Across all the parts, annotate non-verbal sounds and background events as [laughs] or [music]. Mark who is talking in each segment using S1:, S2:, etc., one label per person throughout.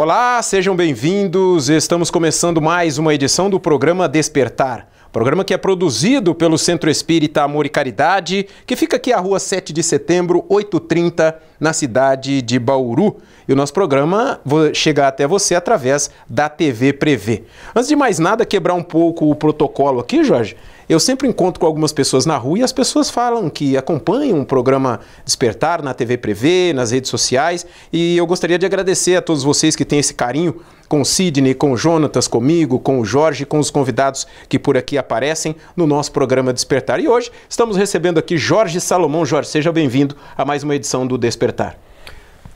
S1: Olá, sejam bem-vindos. Estamos começando mais uma edição do programa Despertar. Programa que é produzido pelo Centro Espírita Amor e Caridade, que fica aqui à rua 7 de setembro, 830, na cidade de Bauru. E o nosso programa chegar até você através da TV Prevê. Antes de mais nada, quebrar um pouco o protocolo aqui, Jorge. Eu sempre encontro com algumas pessoas na rua e as pessoas falam que acompanham o programa Despertar na TV Prevê, nas redes sociais. E eu gostaria de agradecer a todos vocês que têm esse carinho com o Sidney, com o Jonatas, comigo, com o Jorge, com os convidados que por aqui aparecem no nosso programa Despertar. E hoje estamos recebendo aqui Jorge Salomão. Jorge, seja
S2: bem-vindo a mais uma edição do Despertar.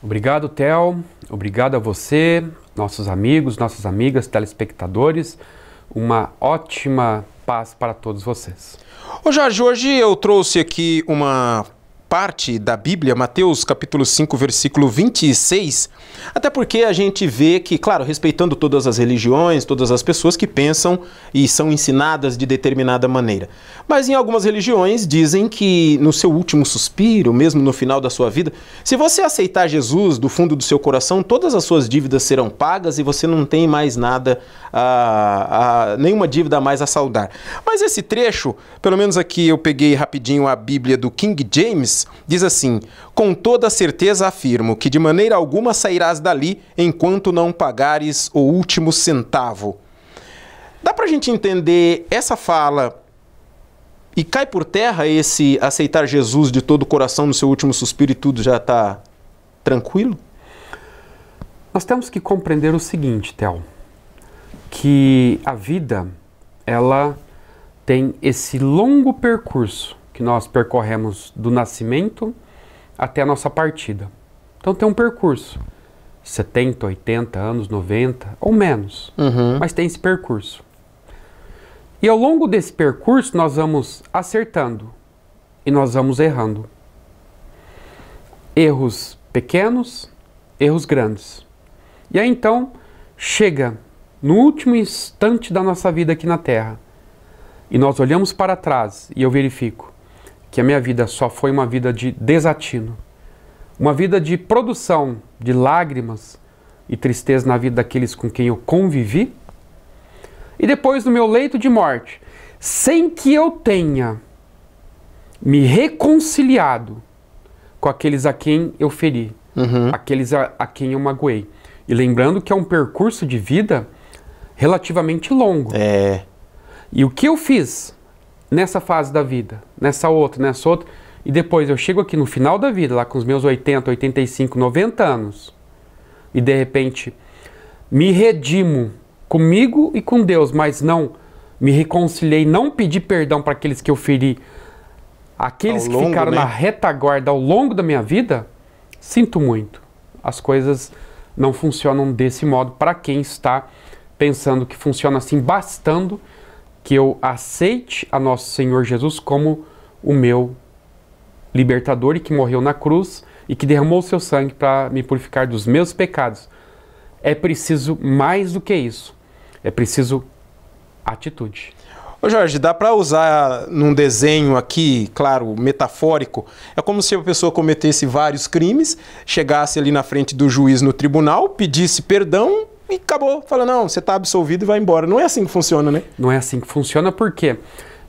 S2: Obrigado, Tel. Obrigado a você, nossos amigos, nossas amigas, telespectadores. Uma ótima Paz para todos vocês.
S1: Ô Jorge, hoje eu trouxe aqui uma parte da Bíblia, Mateus capítulo 5, versículo 26, até porque a gente vê que, claro, respeitando todas as religiões, todas as pessoas que pensam e são ensinadas de determinada maneira. Mas em algumas religiões dizem que no seu último suspiro, mesmo no final da sua vida, se você aceitar Jesus do fundo do seu coração, todas as suas dívidas serão pagas e você não tem mais nada, a, a, nenhuma dívida a mais a saudar. Mas esse trecho, pelo menos aqui eu peguei rapidinho a Bíblia do King James, Diz assim: Com toda certeza afirmo que de maneira alguma sairás dali enquanto não pagares o último centavo. Dá para a gente entender essa fala e cai por terra esse aceitar Jesus de todo o coração no
S2: seu último suspiro e tudo já está tranquilo? Nós temos que compreender o seguinte, Tel, que a vida ela tem esse longo percurso nós percorremos do nascimento até a nossa partida. Então tem um percurso. 70, 80 anos, 90 ou menos. Uhum. Mas tem esse percurso. E ao longo desse percurso nós vamos acertando e nós vamos errando. Erros pequenos, erros grandes. E aí então chega no último instante da nossa vida aqui na Terra e nós olhamos para trás e eu verifico: que a minha vida só foi uma vida de desatino, uma vida de produção de lágrimas e tristeza na vida daqueles com quem eu convivi, e depois no meu leito de morte, sem que eu tenha me reconciliado com aqueles a quem eu feri, uhum. aqueles a, a quem eu magoei. E lembrando que é um percurso de vida relativamente longo. É. E o que eu fiz? nessa fase da vida, nessa outra, nessa outra, e depois eu chego aqui no final da vida, lá com os meus 80, 85, 90 anos, e de repente me redimo comigo e com Deus, mas não me reconciliei, não pedi perdão para aqueles que eu feri, aqueles longo, que ficaram né? na retaguarda ao longo da minha vida, sinto muito. As coisas não funcionam desse modo para quem está pensando que funciona assim, bastando que eu aceite a nosso Senhor Jesus como o meu libertador e que morreu na cruz e que derramou o seu sangue para me purificar dos meus pecados. É preciso mais do que isso. É preciso atitude. Ô
S1: Jorge, dá para usar num desenho aqui, claro, metafórico, é como se a pessoa cometesse vários crimes, chegasse ali na frente do juiz no tribunal, pedisse perdão
S2: e acabou. Fala, não, você está absolvido e vai embora. Não é assim que funciona, né? Não é assim que funciona porque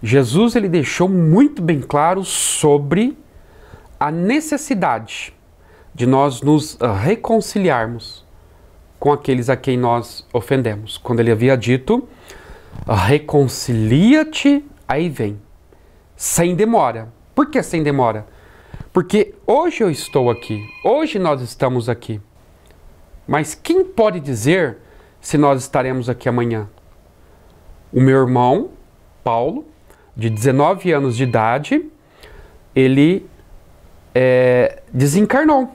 S2: Jesus ele deixou muito bem claro sobre a necessidade de nós nos ah, reconciliarmos com aqueles a quem nós ofendemos. Quando ele havia dito: ah, reconcilia-te, aí vem, sem demora. Por que sem demora? Porque hoje eu estou aqui, hoje nós estamos aqui. Mas quem pode dizer se nós estaremos aqui amanhã? O meu irmão, Paulo, de 19 anos de idade, ele é, desencarnou.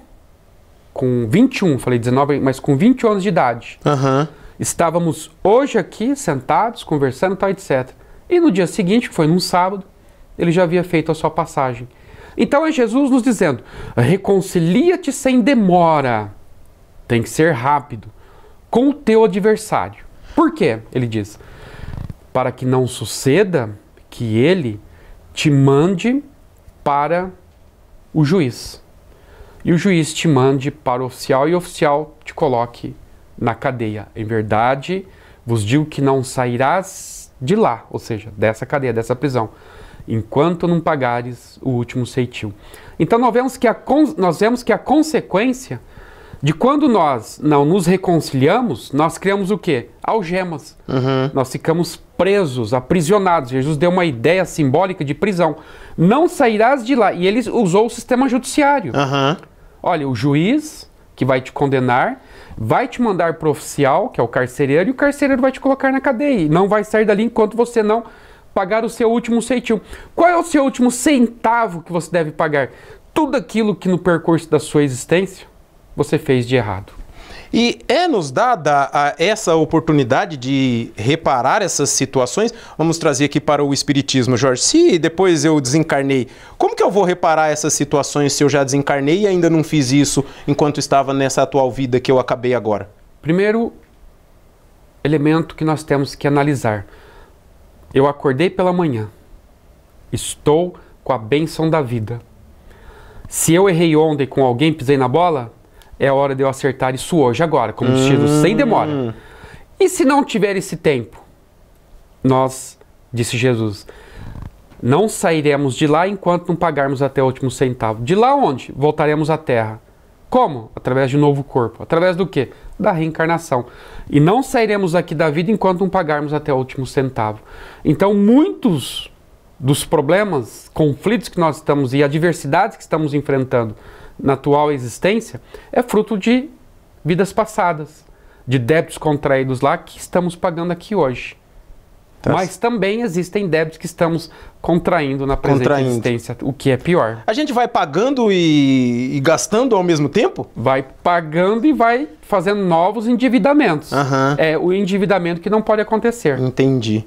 S2: Com 21, falei 19, mas com 21 anos de idade. Uhum. Estávamos hoje aqui sentados, conversando tal, etc. E no dia seguinte, que foi num sábado, ele já havia feito a sua passagem. Então é Jesus nos dizendo: reconcilia-te sem demora tem que ser rápido com o teu adversário. Por quê? Ele diz: para que não suceda que ele te mande para o juiz. E o juiz te mande para o oficial e o oficial te coloque na cadeia. Em verdade, vos digo que não sairás de lá, ou seja, dessa cadeia, dessa prisão, enquanto não pagares o último ceitil. Então nós vemos que a, nós vemos que a consequência de quando nós não nos reconciliamos, nós criamos o quê? Algemas. Uhum. Nós ficamos presos, aprisionados. Jesus deu uma ideia simbólica de prisão. Não sairás de lá. E ele usou o sistema judiciário. Uhum. Olha, o juiz que vai te condenar vai te mandar para o oficial, que é o carcereiro, e o carcereiro vai te colocar na cadeia. E não vai sair dali enquanto você não pagar o seu último centavo. Qual é o seu último centavo que você deve pagar? Tudo aquilo que no percurso da sua existência você fez de errado. E é nos
S1: dada essa oportunidade de reparar essas situações? Vamos trazer aqui para o Espiritismo, Jorge. Se depois eu desencarnei, como que eu vou reparar essas situações se eu já desencarnei e ainda não fiz isso enquanto estava nessa atual vida que eu acabei agora? Primeiro
S2: elemento que nós temos que analisar. Eu acordei pela manhã. Estou com a benção da vida. Se eu errei ontem com alguém, pisei na bola, é hora de eu acertar isso hoje, agora, como hum. sem demora. Hum. E se não tiver esse tempo? Nós, disse Jesus, não sairemos de lá enquanto não pagarmos até o último centavo. De lá onde? Voltaremos à terra. Como? Através de um novo corpo. Através do quê? Da reencarnação. E não sairemos aqui da vida enquanto não pagarmos até o último centavo. Então, muitos dos problemas, conflitos que nós estamos e adversidades que estamos enfrentando na atual existência é fruto de vidas passadas, de débitos contraídos lá que estamos pagando aqui hoje. Tá. Mas também existem débitos que estamos contraindo na presente contraindo. existência, o que é pior. A gente vai pagando e, e, gastando ao mesmo tempo? Vai pagando e vai fazendo novos endividamentos. Uhum. É o endividamento que não pode acontecer. Entendi.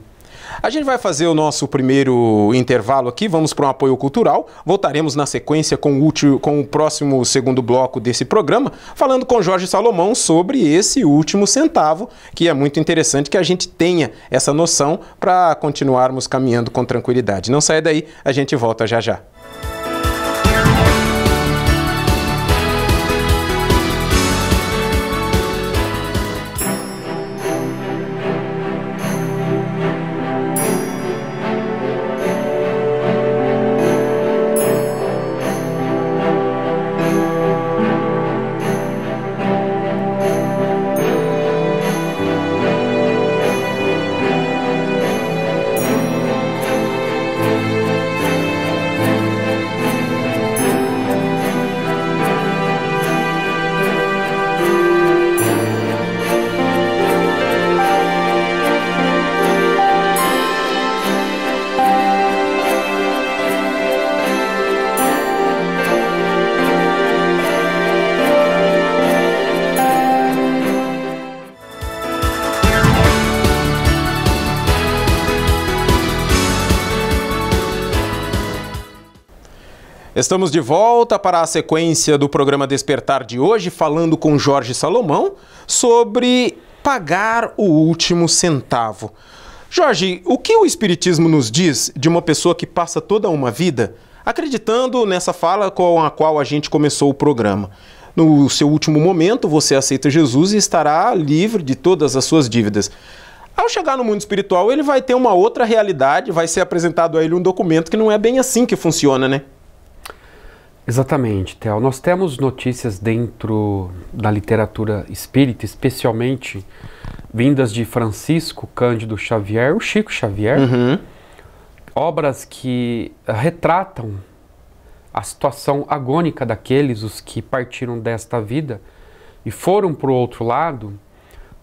S2: A gente vai fazer o
S1: nosso primeiro intervalo aqui, vamos para um apoio cultural. Voltaremos na sequência com o, último, com o próximo segundo bloco desse programa, falando com Jorge Salomão sobre esse último centavo, que é muito interessante que a gente tenha essa noção para continuarmos caminhando com tranquilidade. Não saia daí, a gente volta já já. Estamos de volta para a sequência do programa Despertar de hoje, falando com Jorge Salomão sobre pagar o último centavo. Jorge, o que o Espiritismo nos diz de uma pessoa que passa toda uma vida acreditando nessa fala com a qual a gente começou o programa? No seu último momento, você aceita Jesus e estará livre de todas as suas dívidas. Ao chegar no mundo espiritual, ele vai ter uma outra realidade, vai ser apresentado a ele um documento que não é bem assim que funciona, né?
S2: Exatamente, Theo. Nós temos notícias dentro da literatura espírita, especialmente vindas de Francisco Cândido Xavier, o Chico Xavier, uhum. obras que retratam a situação agônica daqueles os que partiram desta vida e foram para o outro lado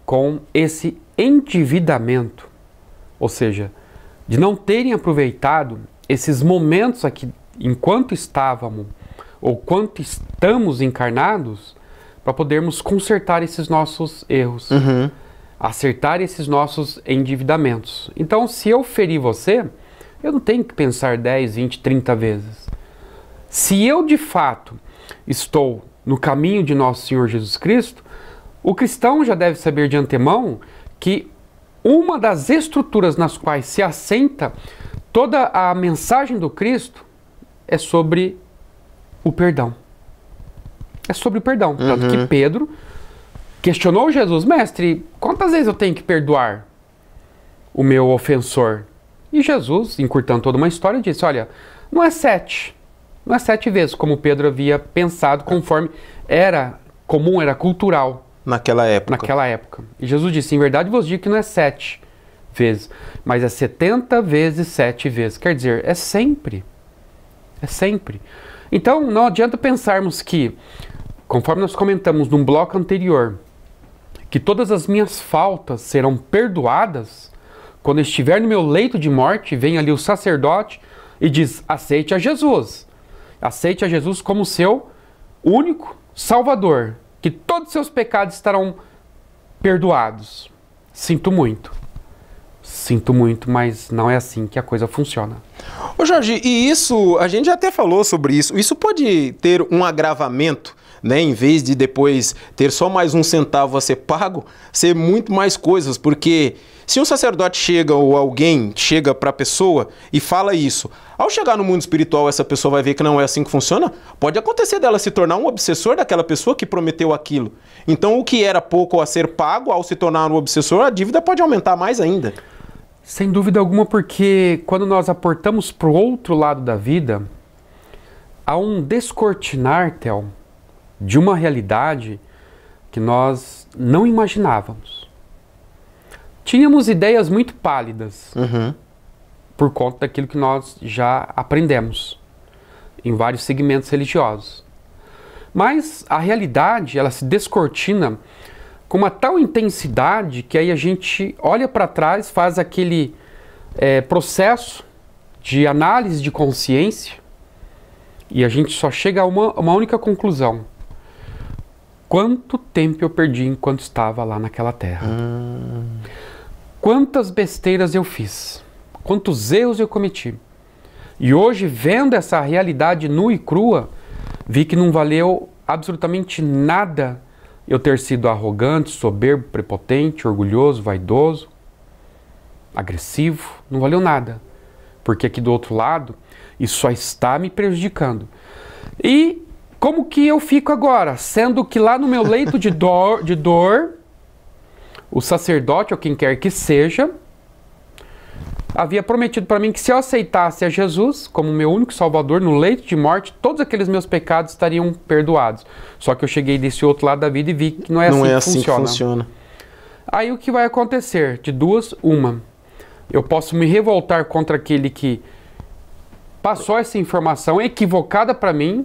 S2: com esse endividamento, ou seja, de não terem aproveitado esses momentos aqui enquanto estávamos ou quanto estamos encarnados para podermos consertar esses nossos erros, uhum. acertar esses nossos endividamentos. Então, se eu ferir você, eu não tenho que pensar 10, 20, 30 vezes. Se eu de fato estou no caminho de nosso Senhor Jesus Cristo, o cristão já deve saber de antemão que uma das estruturas nas quais se assenta toda a mensagem do Cristo é sobre o perdão. É sobre o perdão. Uhum. Tanto que uhum. Pedro questionou Jesus, mestre, quantas vezes eu tenho que perdoar o meu ofensor? E Jesus, encurtando toda uma história, disse: olha, não é sete. Não é sete vezes, como Pedro havia pensado, conforme era comum, era cultural. Naquela época. Naquela época. E Jesus disse: em verdade vos digo que não é sete vezes, mas é setenta vezes sete vezes. Quer dizer, é sempre. É sempre. Então, não adianta pensarmos que, conforme nós comentamos num bloco anterior, que todas as minhas faltas serão perdoadas quando estiver no meu leito de morte, vem ali o sacerdote e diz: aceite a Jesus. Aceite a Jesus como seu único Salvador, que todos os seus pecados estarão perdoados. Sinto muito. Sinto muito, mas não é assim que a coisa funciona. Ô
S1: Jorge, e isso, a gente já até falou sobre isso, isso pode ter um agravamento, né? Em vez de depois ter só mais um centavo a ser pago, ser muito mais coisas, porque se um sacerdote chega ou alguém chega para a pessoa e fala isso, ao chegar no mundo espiritual essa pessoa vai ver que não é assim que funciona, pode acontecer dela se tornar um obsessor daquela pessoa que prometeu aquilo. Então o que era pouco a ser pago, ao
S2: se tornar um obsessor, a dívida pode aumentar mais ainda. Sem dúvida alguma, porque quando nós aportamos para o outro lado da vida, há um descortinar, Théo, de uma realidade que nós não imaginávamos. Tínhamos ideias muito pálidas uhum. por conta daquilo que nós já aprendemos em vários segmentos religiosos. Mas a realidade, ela se descortina com uma tal intensidade que aí a gente olha para trás, faz aquele é, processo de análise de consciência e a gente só chega a uma, uma única conclusão. Quanto tempo eu perdi enquanto estava lá naquela terra? Hum. Quantas besteiras eu fiz? Quantos erros eu cometi? E hoje, vendo essa realidade nua e crua, vi que não valeu absolutamente nada eu ter sido arrogante, soberbo, prepotente, orgulhoso, vaidoso, agressivo, não valeu nada. Porque aqui do outro lado, isso só está me prejudicando. E como que eu fico agora? Sendo que lá no meu leito de dor, de dor o sacerdote ou quem quer que seja, havia prometido para mim que se eu aceitasse a Jesus como meu único salvador no leito de morte, todos aqueles meus pecados estariam perdoados. Só que eu cheguei desse outro lado da vida e vi que não é, não assim, é que assim funciona. que funciona. Aí o que vai acontecer? De duas, uma. Eu posso me revoltar contra aquele que passou essa informação equivocada para mim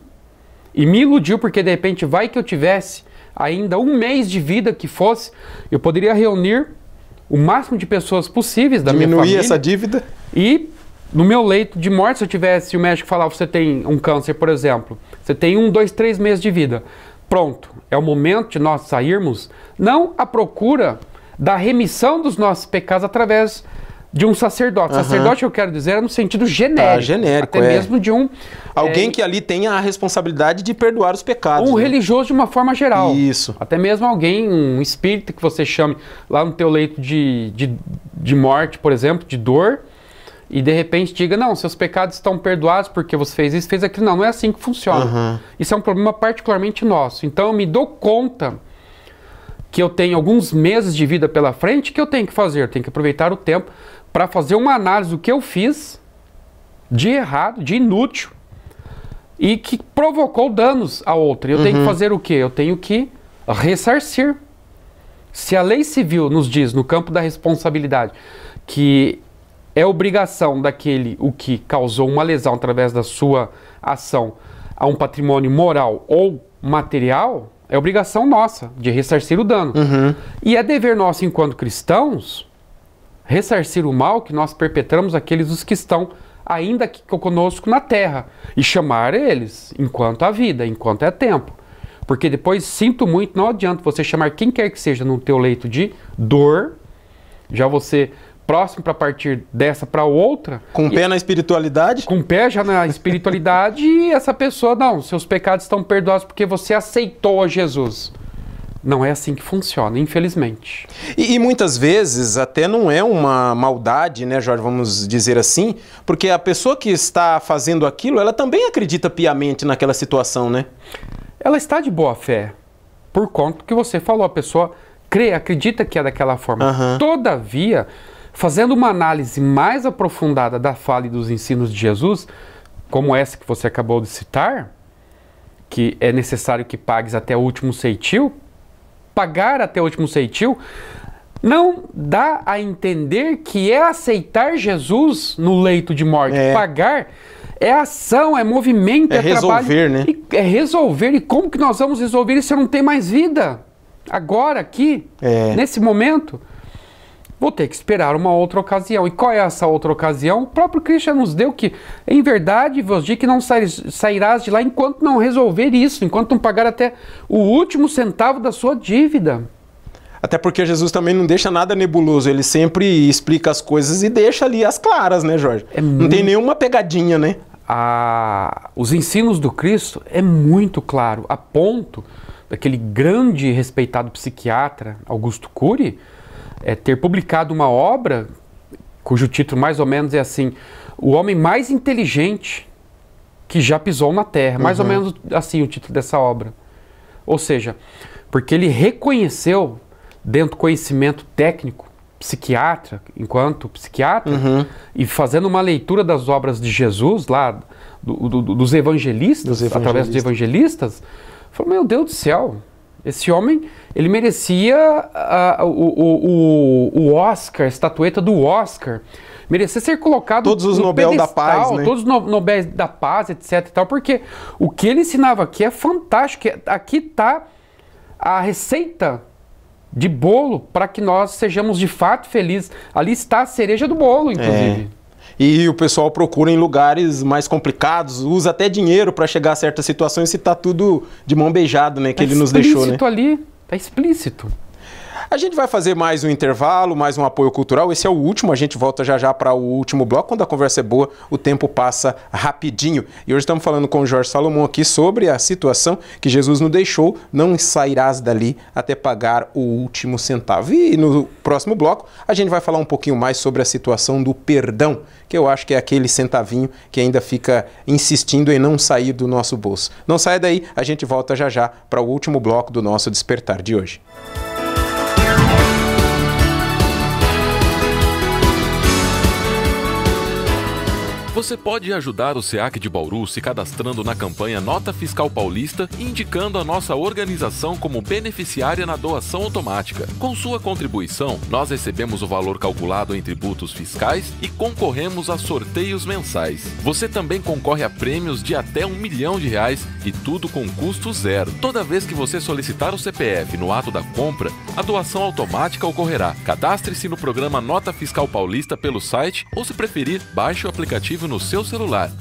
S2: e me iludiu porque de repente vai que eu tivesse ainda um mês de vida que fosse, eu poderia reunir o máximo de pessoas possíveis da Diminuir minha família. Diminuir essa dívida. E no meu leito de morte, se eu tivesse, o médico falar, você tem um câncer, por exemplo, você tem um, dois, três meses de vida. Pronto, é o momento de nós sairmos, não à procura da remissão dos nossos pecados através de um sacerdote. Uhum. Sacerdote, eu quero dizer, é no sentido tá, genérico. Tá, genérico, Até é. mesmo de um... Alguém é, que ali tenha a responsabilidade de
S1: perdoar os pecados. Um né?
S2: religioso de uma forma geral. Isso. Até mesmo alguém, um espírito que você chame lá no teu leito de, de, de morte, por exemplo, de dor, e de repente diga, não, seus pecados estão perdoados porque você fez isso, fez aquilo. Não, não é assim que funciona. Uhum. Isso é um problema particularmente nosso. Então, eu me dou conta que eu tenho alguns meses de vida pela frente, que eu tenho que fazer? Eu tenho que aproveitar o tempo para fazer uma análise do que eu fiz de errado, de inútil e que provocou danos a outra. Eu uhum. tenho que uhum. fazer o quê? Eu tenho que ressarcir. Se a lei civil nos diz no campo da responsabilidade que é obrigação daquele o que causou uma lesão através da sua ação a um patrimônio moral ou material, é obrigação nossa de ressarcir o dano. Uhum. E é dever nosso, enquanto cristãos, ressarcir o mal que nós perpetramos aqueles os que estão ainda aqui conosco na terra e chamar eles enquanto há vida, enquanto é tempo. Porque depois sinto muito, não adianta você chamar quem quer que seja no teu leito de dor, já você próximo para partir dessa para outra. Com o pé na espiritualidade? Com pé já na espiritualidade [laughs] e essa pessoa, não, seus pecados estão perdoados porque você aceitou a Jesus. Não é assim que funciona, infelizmente.
S1: E, e, muitas vezes até não é uma maldade, né, Jorge? Vamos dizer assim, porque a pessoa que está fazendo aquilo, ela também acredita piamente naquela situação, né?
S2: Ela está de boa fé, por conta que você falou, a pessoa crê, acredita que é daquela forma. Uhum. Todavia, fazendo uma análise mais aprofundada da fala e dos ensinos de Jesus, como essa que você acabou de citar, que é necessário que pagues até o último ceitil, pagar até o último ceitil, não dá a entender que é aceitar Jesus no leito de morte. É. Pagar é ação, é movimento, é, é resolver, trabalho. Né? é resolver. E como que nós vamos resolver isso se eu não tenho mais vida? Agora, aqui, é. nesse momento vou ter que esperar uma outra ocasião. E qual é essa outra ocasião? O próprio Cristo nos deu que, em verdade, vos digo que não sairás de lá enquanto não resolver isso, enquanto não pagar até o último centavo da sua dívida.
S1: Até porque Jesus também não deixa nada nebuloso, ele sempre explica as coisas e deixa ali as claras, né, Jorge? É muito... Não tem
S2: nenhuma pegadinha, né? os ensinos do Cristo é muito claro, a ponto daquele grande e respeitado psiquiatra Augusto Cury é, ter publicado uma obra cujo título mais ou menos é assim: O Homem Mais Inteligente que Já Pisou na Terra. Mais uhum. ou menos assim o título dessa obra. Ou seja, porque ele reconheceu, dentro do conhecimento técnico, psiquiatra, enquanto psiquiatra, uhum. e fazendo uma leitura das obras de Jesus, lá, do, do, dos, evangelistas, dos evangelistas, através dos evangelistas, falou: Meu Deus do céu, esse homem, ele merecia uh, o, o, o Oscar, a estatueta do Oscar. Merecia ser colocado Todos os no Nobel pedestal, da Paz, né? Todos os no Nobel da Paz, etc e tal, porque o que ele ensinava aqui é fantástico. Aqui está a receita de bolo para que nós sejamos de fato felizes. Ali está a cereja do bolo, inclusive.
S1: É e o pessoal procura em lugares mais complicados, usa até dinheiro para chegar a certas situações e tá tudo de mão beijada, né? Que tá ele nos deixou, né?
S2: ali, tá explícito.
S1: A gente vai fazer mais um intervalo, mais um apoio cultural. Esse é o último, a gente volta já já para o último bloco. Quando a conversa é boa, o tempo passa rapidinho. E hoje estamos falando com o Jorge Salomão aqui sobre a situação que Jesus nos deixou. Não sairás dali até pagar o último centavo. E no próximo bloco, a gente vai falar um pouquinho mais sobre a situação do perdão, que eu acho que é aquele centavinho que ainda fica insistindo em não sair do nosso bolso. Não saia daí, a gente volta já já para o último bloco do nosso despertar de hoje.
S3: Você pode ajudar o SEAC de Bauru se cadastrando na campanha Nota Fiscal Paulista e indicando a nossa organização como beneficiária na doação automática. Com sua contribuição, nós recebemos o valor calculado em tributos fiscais e concorremos a sorteios mensais. Você também concorre a prêmios de até um milhão de reais e tudo com custo zero. Toda vez que você solicitar o CPF no ato da compra, a doação automática ocorrerá. Cadastre-se no programa Nota Fiscal Paulista pelo site ou, se preferir, baixe o aplicativo aplicativo no seu celular.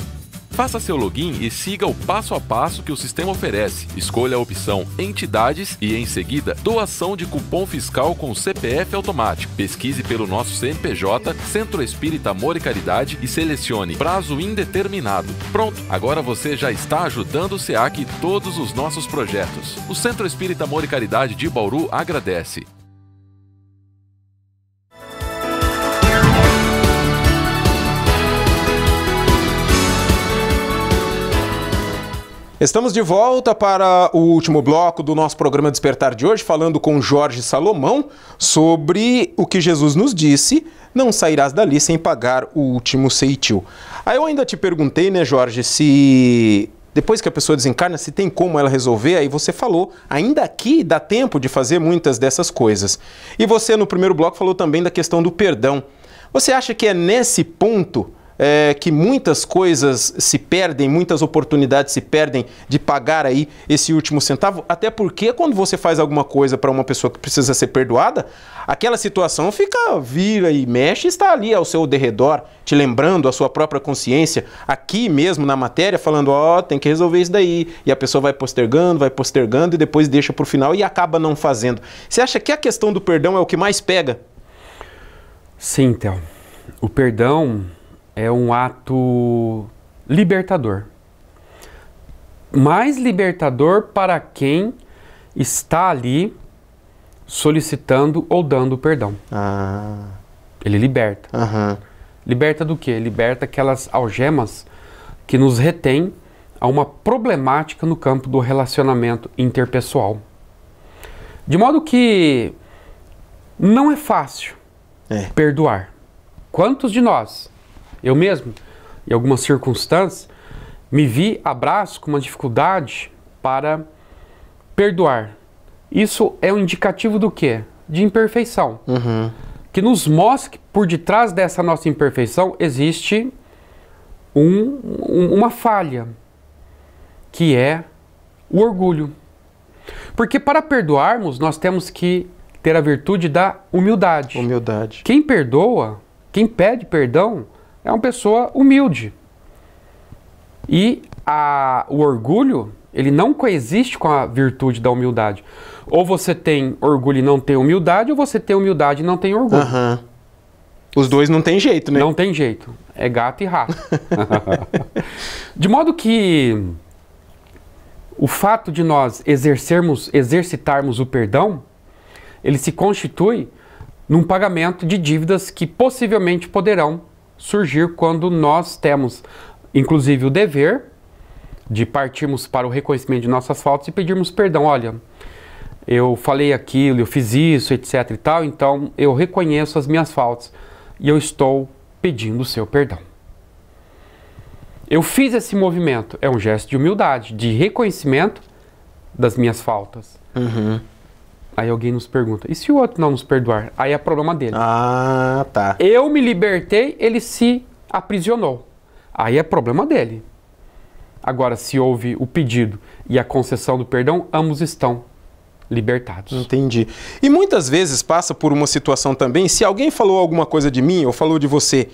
S3: Faça seu login e siga o passo a passo que o sistema oferece. Escolha a opção Entidades e, em seguida, Doação de cupom fiscal com CPF automático. Pesquise pelo nosso CNPJ, Centro Espírita Amor e Caridade e selecione Prazo Indeterminado. Pronto! Agora você já está ajudando o SEAC e todos os nossos projetos. O Centro Espírita Amor e Caridade de Bauru agradece.
S1: Estamos de volta para o último bloco do nosso programa Despertar de hoje, falando com Jorge Salomão sobre o que Jesus nos disse: não sairás dali sem pagar o último ceitil. Aí eu ainda te perguntei, né, Jorge, se depois que a pessoa desencarna, se tem como ela resolver, aí você falou, ainda aqui dá tempo de fazer muitas dessas coisas. E você, no primeiro bloco, falou também da questão do perdão. Você acha que é nesse ponto é, que muitas coisas se perdem, muitas oportunidades se perdem de pagar aí esse último centavo, até porque quando você faz alguma coisa para uma pessoa que precisa ser perdoada, aquela situação fica, vira e mexe, está ali ao seu derredor, te lembrando a sua própria consciência, aqui mesmo na matéria, falando, ó, oh, tem que resolver isso daí, e a pessoa vai postergando, vai postergando e depois deixa para o final e acaba não fazendo. Você acha que a questão do perdão é o que mais pega?
S2: Sim, Théo. O perdão é um ato libertador. Mais libertador para quem está ali solicitando ou dando perdão. Ah. Ele liberta. Uhum. Liberta do que? Liberta aquelas algemas que nos retém a uma problemática no campo do relacionamento interpessoal. De modo que não é fácil é. perdoar. Quantos de nós eu mesmo, em algumas circunstâncias, me vi abraço com uma dificuldade para perdoar. Isso é um indicativo do quê? De imperfeição. Uhum. Que nos mostra que por detrás dessa nossa imperfeição existe um, um, uma falha, que é o orgulho. Porque para perdoarmos, nós temos que ter a virtude da humildade. Humildade. Quem perdoa, quem pede perdão, é uma pessoa humilde. E a, o orgulho, ele não coexiste com a virtude da humildade. Ou você tem orgulho e não tem humildade, ou você tem humildade e não tem orgulho. Uhum. Os dois não tem jeito, né? Não tem jeito. É gato e rato. [laughs] de modo que o fato de nós exercermos, exercitarmos o perdão, ele se constitui num pagamento de dívidas que possivelmente poderão surgir quando nós temos, inclusive, o dever de partirmos para o reconhecimento de nossas faltas e pedirmos perdão. Olha, eu falei aquilo, eu fiz isso, etc e tal, então eu reconheço as minhas faltas e eu estou pedindo o seu perdão. Eu fiz esse movimento, é um gesto de humildade, de reconhecimento das minhas faltas. Uhum. Aí alguém nos pergunta, e se o outro não nos perdoar? Aí é problema dele. Ah, tá. Eu me libertei, ele se aprisionou. Aí é problema dele. Agora, se houve o pedido e a concessão do perdão, ambos estão libertados. Entendi. E muitas vezes passa por uma
S1: situação também, se alguém falou alguma coisa de mim ou falou de você,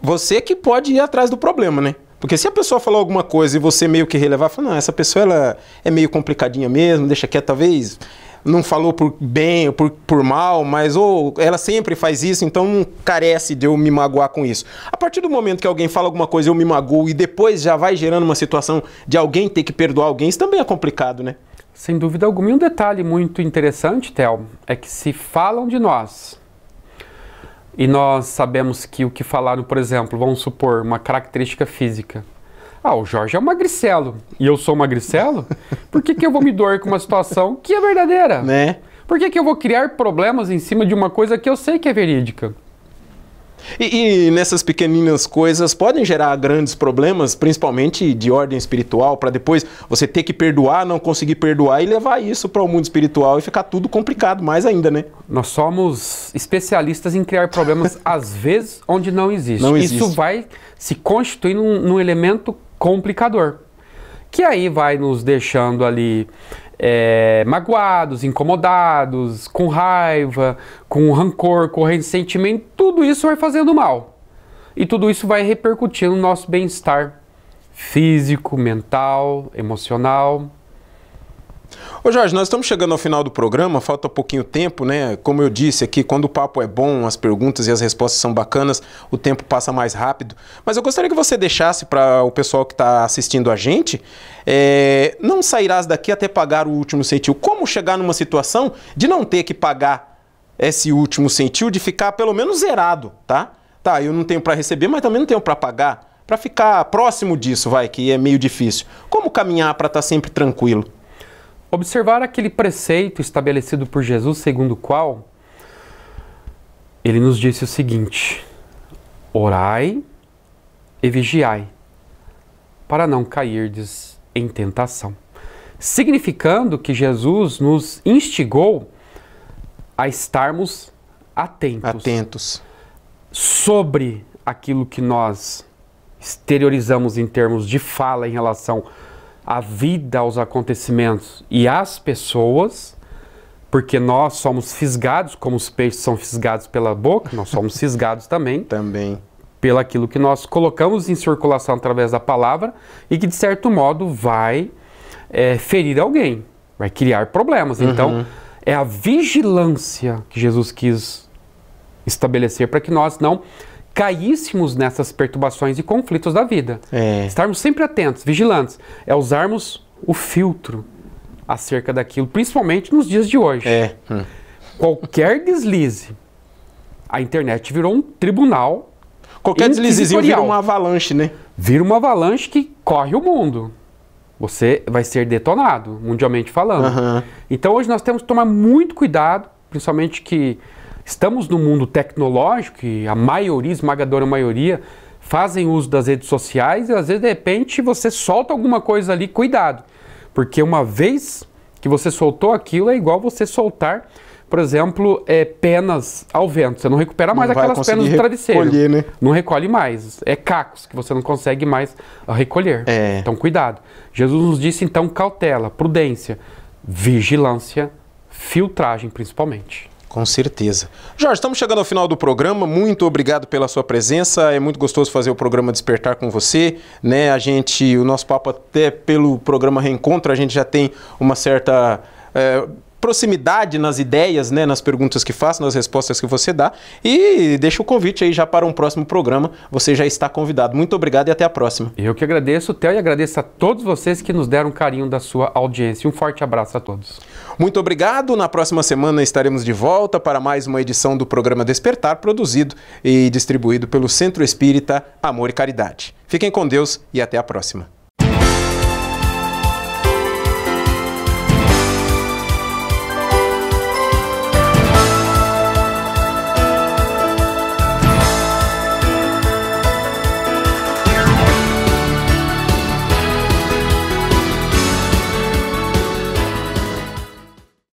S1: você que pode ir atrás do problema, né? Porque se a pessoa falou alguma coisa e você meio que relevar, fala, não, essa pessoa ela é meio complicadinha mesmo, deixa quieto, talvez não falou por bem ou por, por mal, mas ou ela sempre faz isso, então não carece de eu me magoar com isso. A partir do momento que alguém fala alguma coisa, eu me magoo e depois já vai gerando uma situação de alguém ter que perdoar alguém, isso também é
S2: complicado, né? Sem dúvida alguma. E um detalhe muito interessante, Théo, é que se falam de nós e nós sabemos que o que falaram, por exemplo, vamos supor, uma característica física ah, o Jorge é um magricelo e eu sou um magricelo? Por que, que eu vou me doer com uma situação que é verdadeira? Né? Por que, que eu vou criar problemas em cima de uma coisa que eu sei que é verídica?
S1: E, e, nessas pequeninas coisas podem gerar grandes problemas, principalmente de ordem espiritual, para depois você ter que perdoar, não conseguir perdoar e levar isso para o mundo espiritual e ficar tudo complicado mais ainda, né?
S2: Nós somos especialistas em criar problemas, às vezes, onde não existe. Não existe. Isso vai se constituindo num, num elemento complicador. Que aí vai nos deixando ali é, magoados, incomodados, com raiva, com rancor, com ressentimento, tudo isso vai fazendo mal. E tudo isso vai repercutindo no nosso bem-estar físico, mental, emocional.
S1: Ô Jorge, nós estamos chegando ao final do programa, falta pouquinho tempo, né? Como eu disse aqui, quando o papo é bom, as perguntas e as respostas são bacanas, o tempo passa mais rápido. Mas eu gostaria que você deixasse para o pessoal que está assistindo a gente, é, não sairás daqui até pagar o último centil. Como chegar numa situação de não ter que pagar esse último centil, de ficar pelo menos zerado, tá? Tá, eu não tenho para receber, mas também não tenho para pagar. Para ficar próximo disso, vai, que é meio difícil. Como caminhar para estar tá sempre tranquilo?
S2: Observar aquele preceito estabelecido por Jesus, segundo o qual ele nos disse o seguinte: orai e vigiai, para não cairdes em tentação. Significando que Jesus nos instigou a estarmos atentos. Atentos. Sobre aquilo que nós exteriorizamos em termos de fala em relação a a vida aos acontecimentos e às pessoas, porque nós somos fisgados, como os peixes são fisgados pela boca, nós somos fisgados também. [laughs] Também. Pelo aquilo que nós colocamos em circulação através da palavra e que, de certo modo, vai é, ferir alguém, vai criar problemas. Uhum. Então, é a vigilância que Jesus quis estabelecer para que nós não caíssemos nessas perturbações e conflitos da vida. É. Estarmos sempre atentos, vigilantes, é usarmos o filtro acerca daquilo, principalmente nos dias de hoje. É. Qualquer deslize, a internet virou um tribunal. Qualquer deslizezinho vira uma avalanche, né? Vira uma avalanche que corre o mundo. Você vai ser detonado, mundialmente falando. Uhum. Então hoje nós temos que tomar muito cuidado, principalmente que Estamos num mundo tecnológico e a maioria, esmagadora maioria, fazem uso das redes sociais e às vezes de repente você solta alguma coisa ali, cuidado. Porque uma vez que você soltou aquilo, é igual você soltar, por exemplo, é, penas ao vento. Você não recupera mais não aquelas penas do travesseiro. Recolher, né? Não recolhe mais. É cacos que você não consegue mais ah, recolher. É. Então, cuidado. Jesus nos disse, então, cautela, prudência, vigilância, filtragem, principalmente. Com certeza.
S1: Jorge, estamos chegando ao final do programa. Muito obrigado pela sua presença. É muito gostoso fazer o programa Despertar com você, né? A gente, o nosso papo até pelo programa Reencontro, a gente já tem uma certa é, proximidade nas ideias, né, nas perguntas que faço, nas respostas que você dá. E deixa o convite aí já para um próximo programa. Você já está convidado. Muito obrigado e até a próxima. Eu que agradeço, Theo, e agradeço a todos vocês que nos deram carinho da sua audiência. Um forte abraço a todos. Muito obrigado. Na próxima semana estaremos de volta para mais uma edição do programa Despertar, produzido e distribuído pelo Centro Espírita Amor e Caridade. Fiquem com Deus e até a próxima.